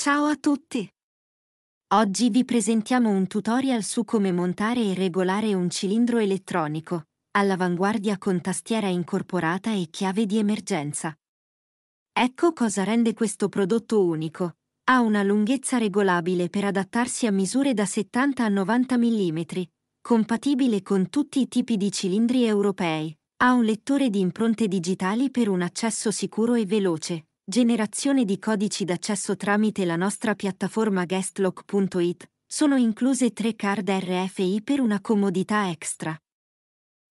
Ciao a tutti! Oggi vi presentiamo un tutorial su come montare e regolare un cilindro elettronico, all'avanguardia con tastiera incorporata e chiave di emergenza. Ecco cosa rende questo prodotto unico. Ha una lunghezza regolabile per adattarsi a misure da 70 a 90 mm, compatibile con tutti i tipi di cilindri europei. Ha un lettore di impronte digitali per un accesso sicuro e veloce, generazione di codici d'accesso tramite la nostra piattaforma guestlock.it, sono incluse tre card RFI per una comodità extra.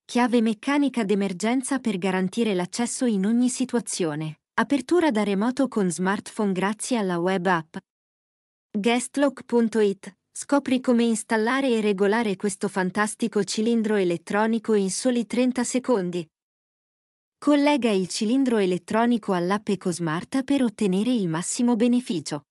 Chiave meccanica d'emergenza per garantire l'accesso in ogni situazione. Apertura da remoto con smartphone grazie alla web app. Guestlock.it Scopri come installare e regolare questo fantastico cilindro elettronico in soli 30 secondi. Collega il cilindro elettronico all'app EcoSmart per ottenere il massimo beneficio.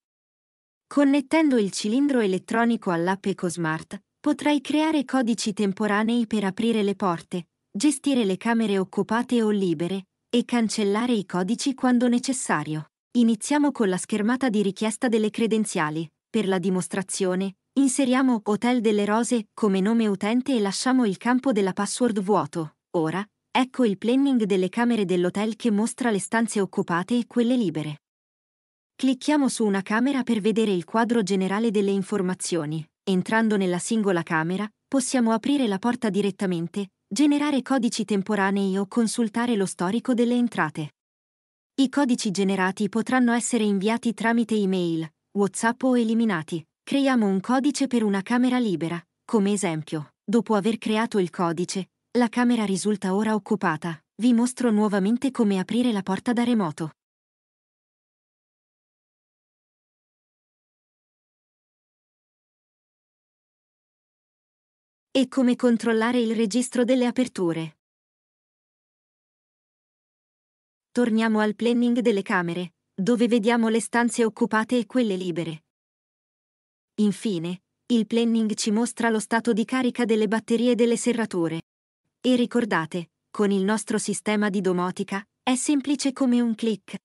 Connettendo il cilindro elettronico all'app EcoSmart, potrai creare codici temporanei per aprire le porte, gestire le camere occupate o libere e cancellare i codici quando necessario. Iniziamo con la schermata di richiesta delle credenziali. Per la dimostrazione, inseriamo Hotel delle Rose come nome utente e lasciamo il campo della password vuoto. Ora, Ecco il planning delle camere dell'hotel che mostra le stanze occupate e quelle libere. Clicchiamo su una camera per vedere il quadro generale delle informazioni. Entrando nella singola camera, possiamo aprire la porta direttamente, generare codici temporanei o consultare lo storico delle entrate. I codici generati potranno essere inviati tramite email, WhatsApp o eliminati. Creiamo un codice per una camera libera. Come esempio, dopo aver creato il codice, la camera risulta ora occupata. Vi mostro nuovamente come aprire la porta da remoto. E come controllare il registro delle aperture. Torniamo al planning delle camere, dove vediamo le stanze occupate e quelle libere. Infine, il planning ci mostra lo stato di carica delle batterie delle serrature. E ricordate, con il nostro sistema di domotica, è semplice come un clic.